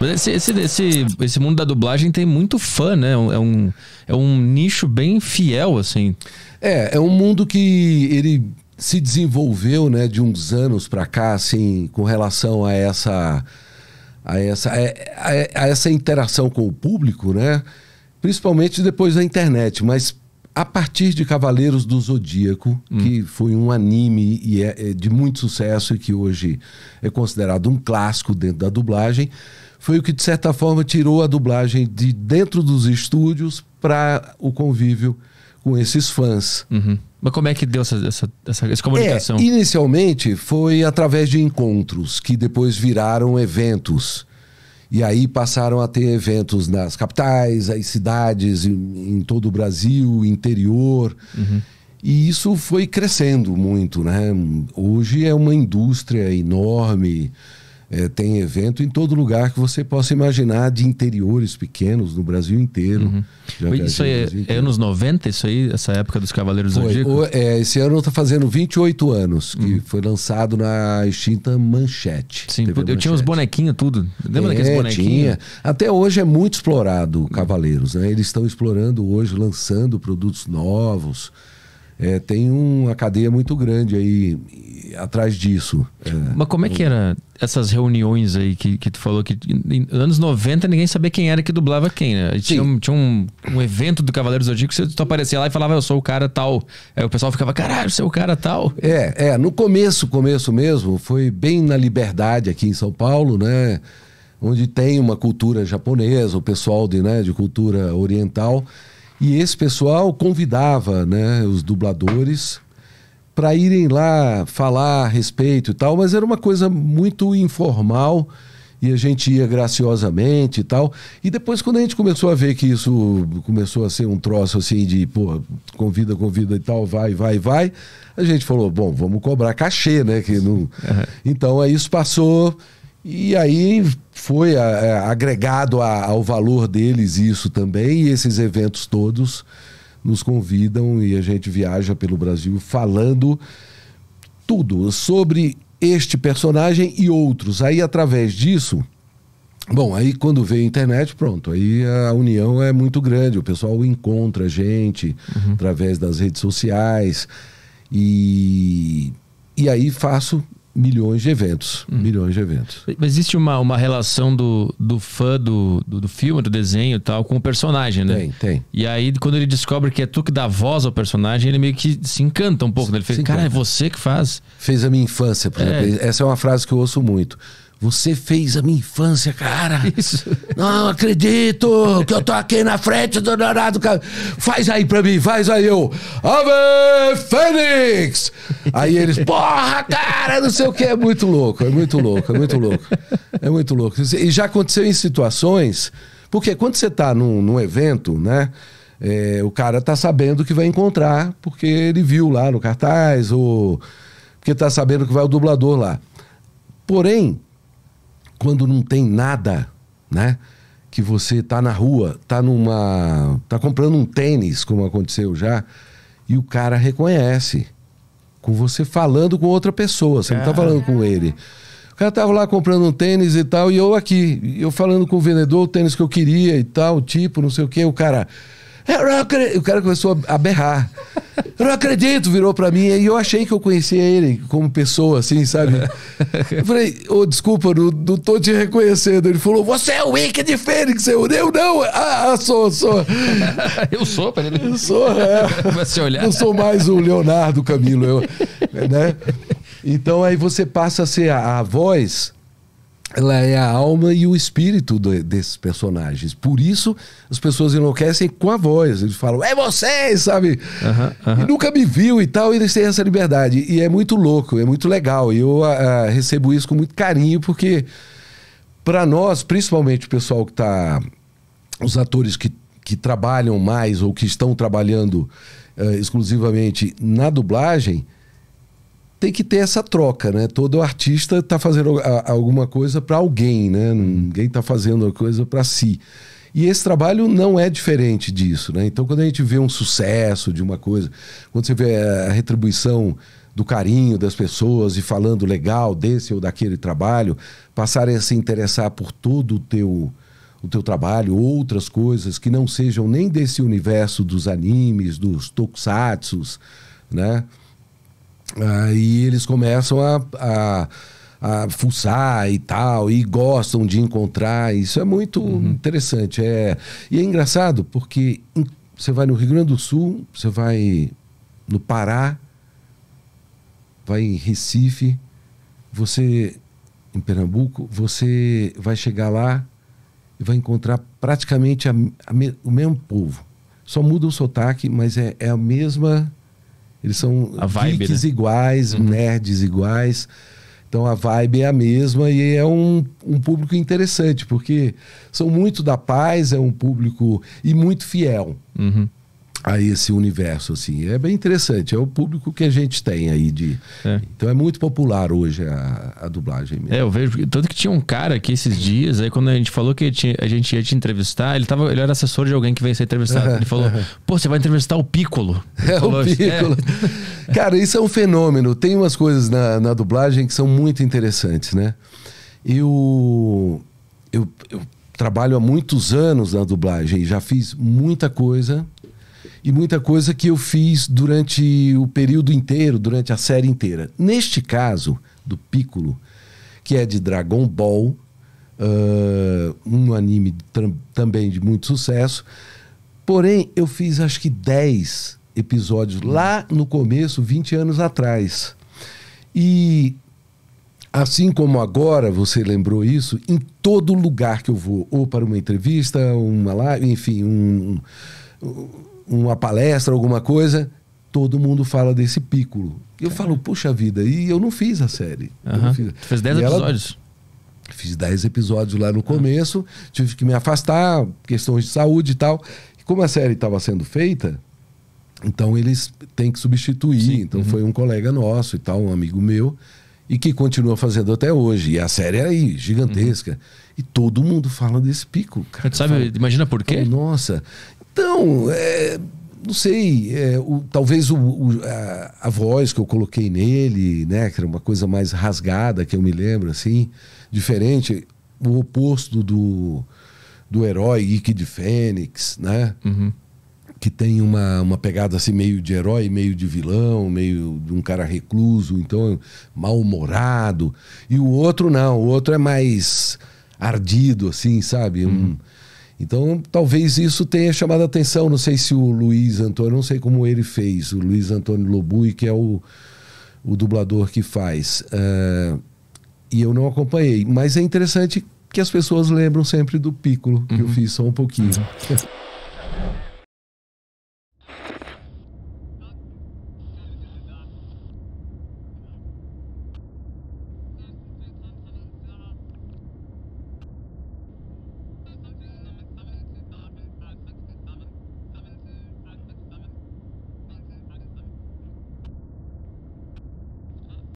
Mas esse, esse, esse, esse mundo da dublagem tem muito fã, né? É, é um, é um nicho bem fiel, assim. É, é um mundo que ele se desenvolveu, né, de uns anos pra cá, assim, com relação a essa a essa, a, a, essa interação com o público, né? Principalmente depois da internet, mas a partir de Cavaleiros do Zodíaco, hum. que foi um anime e é, é de muito sucesso e que hoje é considerado um clássico dentro da dublagem, foi o que, de certa forma, tirou a dublagem de dentro dos estúdios para o convívio com esses fãs. Uhum. Mas como é que deu essa, essa, essa, essa comunicação? É, inicialmente foi através de encontros, que depois viraram eventos. E aí passaram a ter eventos nas capitais, as cidades, em, em todo o Brasil, interior. Uhum. E isso foi crescendo muito, né? Hoje é uma indústria enorme. É, tem evento em todo lugar que você possa imaginar, de interiores pequenos, no Brasil inteiro. Uhum. Isso aí é, anos 90, isso aí, essa época dos Cavaleiros foi, É, esse ano está fazendo 28 anos, que uhum. foi lançado na extinta Manchete. Sim, eu Manchete. tinha os bonequinhos, tudo. Lembra é, daqueles bonequinhos? Até hoje é muito explorado Cavaleiros, né? Eles estão explorando hoje, lançando produtos novos é, tem uma cadeia muito grande aí atrás disso. É. Mas como é que era essas reuniões aí que, que tu falou que em anos 90 ninguém sabia quem era que dublava quem, né? tinha, um, tinha um, um, evento do Cavaleiro Zodíaco que tu aparecia lá e falava, eu sou o cara tal. Aí o pessoal ficava, caralho, você é o cara tal. É, é, no começo, começo mesmo, foi bem na liberdade aqui em São Paulo, né? Onde tem uma cultura japonesa, o pessoal de, né, de cultura oriental. E esse pessoal convidava né, os dubladores para irem lá falar a respeito e tal, mas era uma coisa muito informal e a gente ia graciosamente e tal. E depois, quando a gente começou a ver que isso começou a ser um troço assim de, pô, convida, convida e tal, vai, vai, vai, a gente falou, bom, vamos cobrar cachê, né? Que não... Uhum. Então, aí isso passou e aí foi a, é, é, agregado a, ao valor deles isso também, e esses eventos todos nos convidam e a gente viaja pelo Brasil falando tudo sobre este personagem e outros. Aí, através disso, bom, aí quando vem a internet, pronto, aí a união é muito grande, o pessoal encontra a gente uhum. através das redes sociais e, e aí faço milhões de eventos. Hum. Milhões de eventos. Mas Existe uma, uma relação do, do fã do, do, do filme, do desenho e tal, com o personagem, né? Tem, tem. E aí, quando ele descobre que é tu que dá voz ao personagem, ele meio que se encanta um pouco. Né? Ele fez cara, é você que faz. Fez a minha infância, por é. exemplo. Essa é uma frase que eu ouço muito. Você fez a minha infância, cara. Isso. Não acredito que eu tô aqui na frente do Dourado. Faz aí pra mim, faz aí eu. Ave Fênix! Aí eles, porra, cara, não sei o que. É muito louco, é muito louco, é muito louco. É muito louco. E já aconteceu em situações, porque quando você tá num, num evento, né? É, o cara tá sabendo que vai encontrar, porque ele viu lá no cartaz, ou porque tá sabendo que vai o dublador lá. Porém, quando não tem nada, né? Que você tá na rua, tá numa. tá comprando um tênis, como aconteceu já, e o cara reconhece. Com você falando com outra pessoa, você é. não tá ah. falando com ele. O cara tava lá comprando um tênis e tal, e eu aqui, eu falando com o vendedor, o tênis que eu queria e tal, tipo, não sei o quê, o cara é, o cara começou a berrar. Eu não acredito, virou para mim. E eu achei que eu conhecia ele como pessoa, assim, sabe? Eu falei, oh, desculpa, não, não tô te reconhecendo. Ele falou, você é o Wiki de Fênix. Eu, eu não, ah, ah sou, sou. Eu sou, para ele. Eu sou, é. Você olhar. Não sou mais o Leonardo Camilo, eu, né? Então aí você passa a ser a, a voz ela é a alma e o espírito do, desses personagens. Por isso, as pessoas enlouquecem com a voz. Eles falam, é vocês, sabe? E nunca me viu e tal, e eles têm essa liberdade. E é muito louco, é muito legal. E eu ah, ah, recebo isso com muito carinho, porque para nós, principalmente o pessoal que tá... Os atores que, que trabalham mais ou que estão trabalhando uh, exclusivamente na dublagem tem que ter essa troca, né? Todo artista está fazendo alguma coisa para alguém, né? Ninguém está fazendo a coisa para si. E esse trabalho não é diferente disso, né? Então, quando a gente vê um sucesso de uma coisa, quando você vê a retribuição do carinho das pessoas e falando legal desse ou daquele trabalho, passarem a se interessar por todo o teu o teu trabalho, outras coisas que não sejam nem desse universo dos animes, dos tokusatsus, né? Aí eles começam a, a, a fuçar e tal, e gostam de encontrar. Isso é muito uhum. interessante. É, e é engraçado porque você vai no Rio Grande do Sul, você vai no Pará, vai em Recife, você em Pernambuco, você vai chegar lá e vai encontrar praticamente a, a o mesmo povo. Só muda o sotaque, mas é, é a mesma eles são a vibe, geeks né? iguais, uhum. nerds iguais. Então a vibe é a mesma e é um, um público interessante, porque são muito da paz, é um público e muito fiel. Uhum a esse universo assim é bem interessante é o público que a gente tem aí de é. então é muito popular hoje a, a dublagem mesmo. é eu vejo tanto que tinha um cara aqui esses dias aí quando a gente falou que tinha, a gente ia te entrevistar ele tava ele era assessor de alguém que veio ser entrevistado ele falou pô você vai entrevistar o Piccolo é falou, o é. Piccolo é. cara isso é um fenômeno tem umas coisas na, na dublagem que são muito interessantes né eu eu, eu trabalho há muitos anos na dublagem já fiz muita coisa e muita coisa que eu fiz durante o período inteiro, durante a série inteira. Neste caso do Piccolo, que é de Dragon Ball, uh, um anime também de muito sucesso, porém eu fiz acho que 10 episódios lá no começo, 20 anos atrás. E Assim como agora você lembrou isso, em todo lugar que eu vou, ou para uma entrevista, uma live, enfim, um, um, uma palestra, alguma coisa, todo mundo fala desse pico E eu falo, puxa vida, e eu não fiz a série. Uhum. Fiz. Tu fez 10 episódios? fiz 10 episódios lá no começo, uhum. tive que me afastar, questões de saúde e tal. E como a série estava sendo feita, então eles têm que substituir. Sim. Então uhum. foi um colega nosso e tal, um amigo meu, e que continua fazendo até hoje. E a série é aí, gigantesca. Uhum. E todo mundo fala desse pico, cara. Sabe, imagina por quê? Nossa, então, é, não sei, é, o, talvez o, o, a, a, voz que eu coloquei nele, né, que era uma coisa mais rasgada, que eu me lembro, assim, diferente, o oposto do, do herói Ike de Fênix, né? Uhum. Que tem uma, uma pegada assim, meio de herói, meio de vilão, meio de um cara recluso, então mal-humorado. E o outro não, o outro é mais ardido, assim, sabe? Uhum. Um, então, talvez isso tenha chamado a atenção. Não sei se o Luiz Antônio, não sei como ele fez, o Luiz Antônio Lobui, que é o, o dublador que faz. Uh, e eu não acompanhei. Mas é interessante que as pessoas lembram sempre do Piccolo, que uhum. eu fiz só um pouquinho. Uhum.